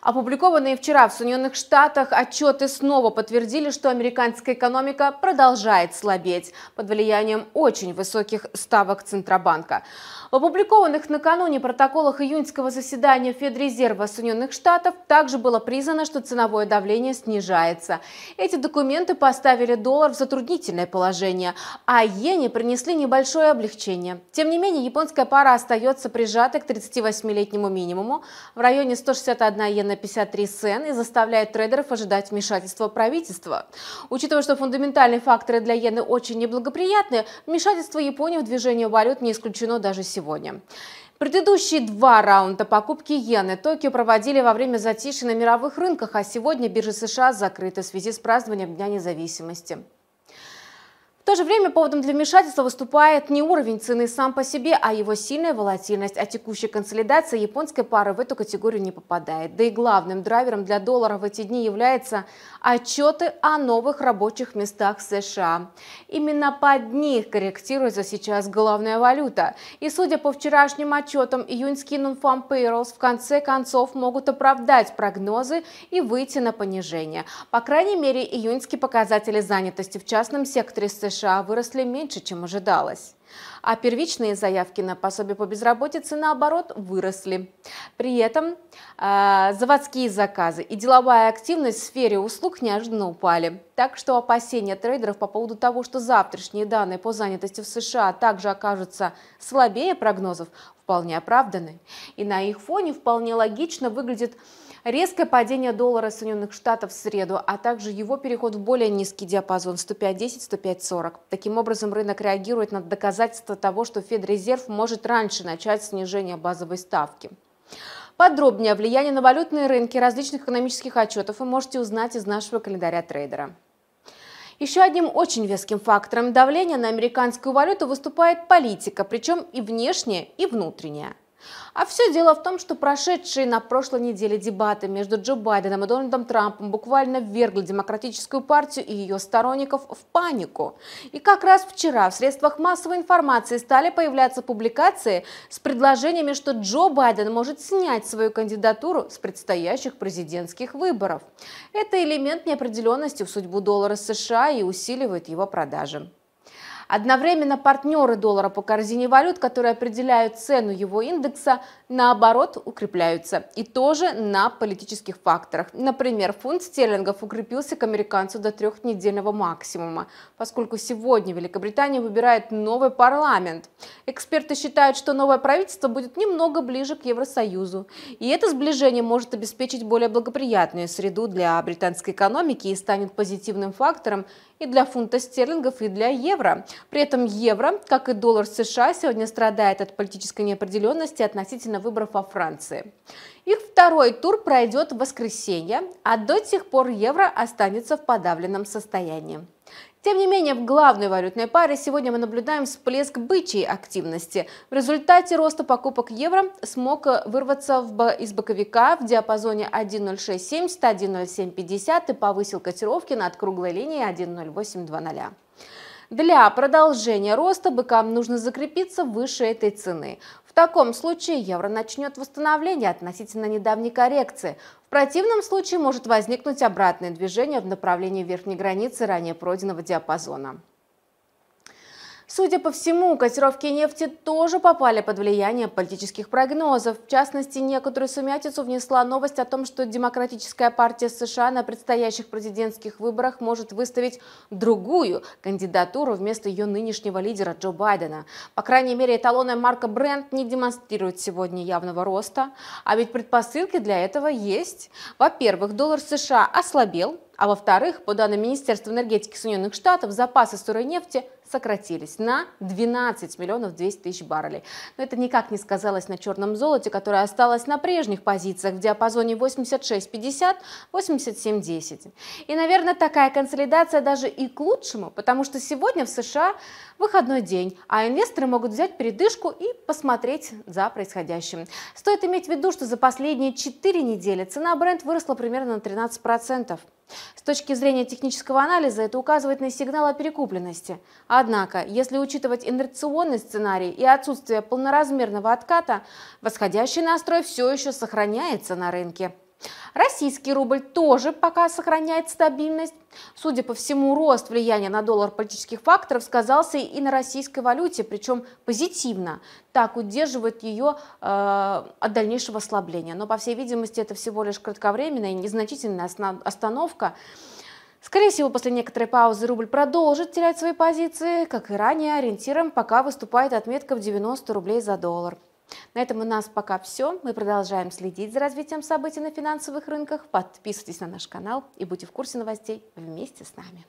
Опубликованные вчера в Соединенных Штатах отчеты снова подтвердили, что американская экономика продолжает слабеть под влиянием очень высоких ставок Центробанка. В опубликованных накануне протоколах июньского заседания Федрезерва Соединенных Штатов также было признано, что ценовое давление снижается. Эти документы поставили доллар в затруднительное положение, а иене принесли небольшое облегчение. Тем не менее, японская пара остается прижатой к 38-летнему минимуму в районе 161 иены на 53 сен и заставляет трейдеров ожидать вмешательства правительства. Учитывая, что фундаментальные факторы для иены очень неблагоприятны, вмешательство Японии в движение валют не исключено даже сегодня. Предыдущие два раунда покупки иены Токио проводили во время затишья на мировых рынках, а сегодня биржи США закрыты в связи с празднованием Дня независимости то же время поводом для вмешательства выступает не уровень цены сам по себе, а его сильная волатильность. А текущая консолидация японской пары в эту категорию не попадает. Да и главным драйвером для доллара в эти дни являются отчеты о новых рабочих местах США. Именно под них корректируется сейчас главная валюта. И судя по вчерашним отчетам, июньские non-farm payrolls в конце концов могут оправдать прогнозы и выйти на понижение. По крайней мере, июньские показатели занятости в частном секторе США США выросли меньше, чем ожидалось. А первичные заявки на пособие по безработице, наоборот, выросли. При этом э, заводские заказы и деловая активность в сфере услуг неожиданно упали. Так что опасения трейдеров по поводу того, что завтрашние данные по занятости в США также окажутся слабее прогнозов, вполне оправданы. И на их фоне вполне логично выглядит Резкое падение доллара Соединенных Штатов в среду, а также его переход в более низкий диапазон 105.10-105.40. Таким образом, рынок реагирует на доказательство того, что Федрезерв может раньше начать снижение базовой ставки. Подробнее о влиянии на валютные рынки различных экономических отчетов вы можете узнать из нашего календаря трейдера. Еще одним очень веским фактором давления на американскую валюту выступает политика, причем и внешняя, и внутренняя. А все дело в том, что прошедшие на прошлой неделе дебаты между Джо Байденом и Дональдом Трампом буквально ввергли Демократическую партию и ее сторонников в панику. И как раз вчера в средствах массовой информации стали появляться публикации с предложениями, что Джо Байден может снять свою кандидатуру с предстоящих президентских выборов. Это элемент неопределенности в судьбу доллара США и усиливает его продажи. Одновременно партнеры доллара по корзине валют, которые определяют цену его индекса, наоборот укрепляются. И тоже на политических факторах. Например, фунт стерлингов укрепился к американцу до трехнедельного максимума, поскольку сегодня Великобритания выбирает новый парламент. Эксперты считают, что новое правительство будет немного ближе к Евросоюзу. И это сближение может обеспечить более благоприятную среду для британской экономики и станет позитивным фактором и для фунта стерлингов, и для евро. При этом евро, как и доллар США, сегодня страдает от политической неопределенности относительно выборов во Франции. Их второй тур пройдет в воскресенье, а до тех пор евро останется в подавленном состоянии. Тем не менее, в главной валютной паре сегодня мы наблюдаем всплеск бычьей активности. В результате роста покупок евро смог вырваться в, из боковика в диапазоне 1,0670-1,0750 и повысил котировки над круглой линией 1.0820. Для продолжения роста быкам нужно закрепиться выше этой цены. В таком случае евро начнет восстановление относительно недавней коррекции. В противном случае может возникнуть обратное движение в направлении верхней границы ранее пройденного диапазона. Судя по всему, котировки нефти тоже попали под влияние политических прогнозов. В частности, некоторую сумятицу внесла новость о том, что Демократическая партия США на предстоящих президентских выборах может выставить другую кандидатуру вместо ее нынешнего лидера Джо Байдена. По крайней мере, эталонная марка бренд не демонстрирует сегодня явного роста. А ведь предпосылки для этого есть. Во-первых, доллар США ослабел, а во-вторых, по данным Министерства энергетики Соединенных Штатов, запасы сырой нефти – сократились на 12 миллионов 200 тысяч баррелей. Но это никак не сказалось на черном золоте, которое осталось на прежних позициях в диапазоне 86-50-87-10. И, наверное, такая консолидация даже и к лучшему, потому что сегодня в США выходной день, а инвесторы могут взять передышку и посмотреть за происходящим. Стоит иметь в виду, что за последние 4 недели цена бренд выросла примерно на 13%. С точки зрения технического анализа это указывает на сигнал о перекупленности. Однако, если учитывать инерционный сценарий и отсутствие полноразмерного отката, восходящий настрой все еще сохраняется на рынке. Российский рубль тоже пока сохраняет стабильность, Судя по всему, рост влияния на доллар политических факторов сказался и на российской валюте, причем позитивно. Так удерживает ее э, от дальнейшего ослабления. Но, по всей видимости, это всего лишь кратковременная и незначительная остановка. Скорее всего, после некоторой паузы рубль продолжит терять свои позиции, как и ранее ориентиром пока выступает отметка в 90 рублей за доллар. На этом у нас пока все. Мы продолжаем следить за развитием событий на финансовых рынках. Подписывайтесь на наш канал и будьте в курсе новостей вместе с нами.